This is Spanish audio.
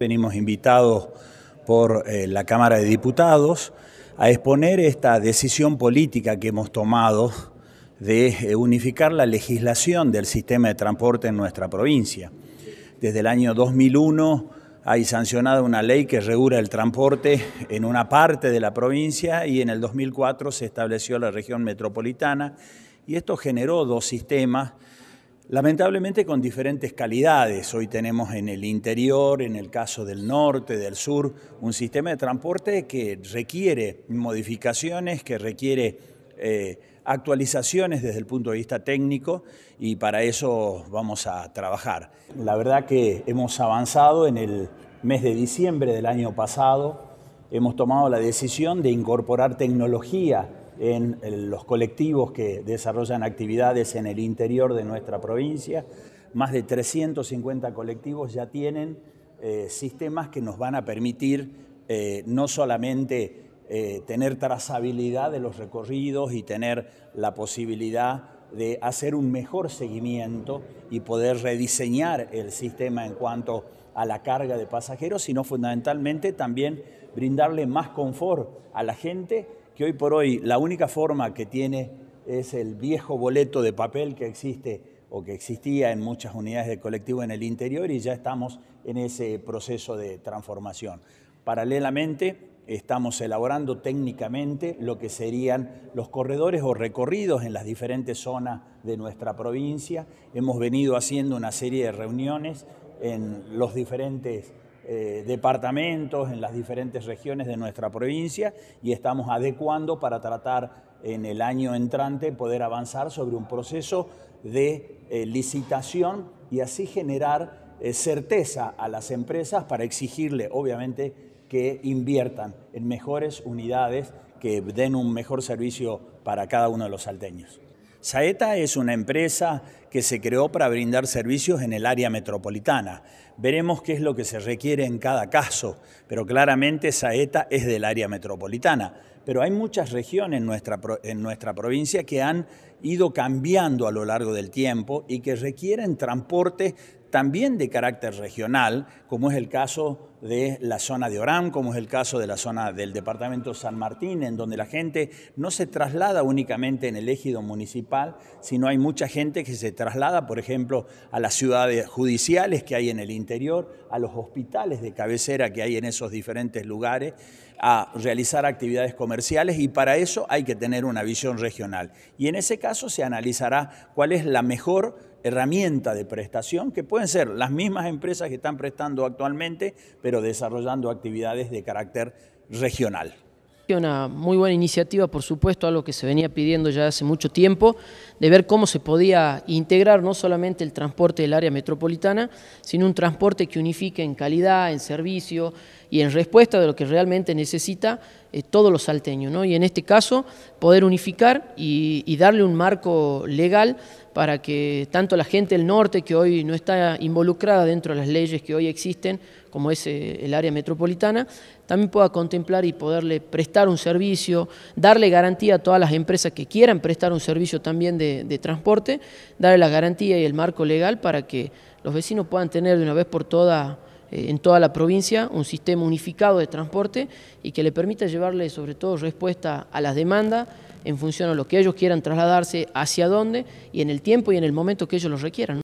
Venimos invitados por eh, la Cámara de Diputados a exponer esta decisión política que hemos tomado de eh, unificar la legislación del sistema de transporte en nuestra provincia. Desde el año 2001 hay sancionada una ley que regula el transporte en una parte de la provincia y en el 2004 se estableció la región metropolitana y esto generó dos sistemas lamentablemente con diferentes calidades. Hoy tenemos en el interior, en el caso del norte, del sur, un sistema de transporte que requiere modificaciones, que requiere eh, actualizaciones desde el punto de vista técnico y para eso vamos a trabajar. La verdad que hemos avanzado en el mes de diciembre del año pasado, hemos tomado la decisión de incorporar tecnología en eh, los colectivos que desarrollan actividades en el interior de nuestra provincia. Más de 350 colectivos ya tienen eh, sistemas que nos van a permitir eh, no solamente tener trazabilidad de los recorridos y tener la posibilidad de hacer un mejor seguimiento y poder rediseñar el sistema en cuanto a la carga de pasajeros, sino fundamentalmente también brindarle más confort a la gente que hoy por hoy la única forma que tiene es el viejo boleto de papel que existe o que existía en muchas unidades de colectivo en el interior y ya estamos en ese proceso de transformación. Paralelamente, estamos elaborando técnicamente lo que serían los corredores o recorridos en las diferentes zonas de nuestra provincia. Hemos venido haciendo una serie de reuniones en los diferentes eh, departamentos, en las diferentes regiones de nuestra provincia y estamos adecuando para tratar en el año entrante poder avanzar sobre un proceso de eh, licitación y así generar eh, certeza a las empresas para exigirle, obviamente, que inviertan en mejores unidades que den un mejor servicio para cada uno de los salteños. Saeta es una empresa que se creó para brindar servicios en el área metropolitana. Veremos qué es lo que se requiere en cada caso, pero claramente Saeta es del área metropolitana. Pero hay muchas regiones en nuestra, en nuestra provincia que han ido cambiando a lo largo del tiempo y que requieren transporte también de carácter regional, como es el caso de la zona de Orán, como es el caso de la zona del departamento San Martín, en donde la gente no se traslada únicamente en el ejido municipal, sino hay mucha gente que se traslada, por ejemplo, a las ciudades judiciales que hay en el interior, a los hospitales de cabecera que hay en esos diferentes lugares, a realizar actividades comerciales y para eso hay que tener una visión regional. Y en ese caso se analizará cuál es la mejor herramienta de prestación, que pueden ser las mismas empresas que están prestando actualmente, desarrollando actividades de carácter regional. Una muy buena iniciativa, por supuesto, algo que se venía pidiendo ya hace mucho tiempo, de ver cómo se podía integrar no solamente el transporte del área metropolitana, sino un transporte que unifique en calidad, en servicio y en respuesta de lo que realmente necesita eh, todos los salteños, y en este caso poder unificar y, darle un marco legal para que tanto la gente del norte, que hoy no está involucrada dentro de las leyes que hoy existen, como es eh, el área metropolitana, también pueda contemplar y poderle prestar un servicio, darle garantía a todas las empresas que quieran prestar un servicio también de transporte, darle la garantía y el marco legal para que los vecinos puedan tener de una vez por todas eh, en toda la provincia un sistema unificado de transporte y que le permita llevarle sobre todo respuesta a las demandas en función a lo que ellos quieran trasladarse, hacia dónde y en el tiempo y en el momento que ellos lo requieran.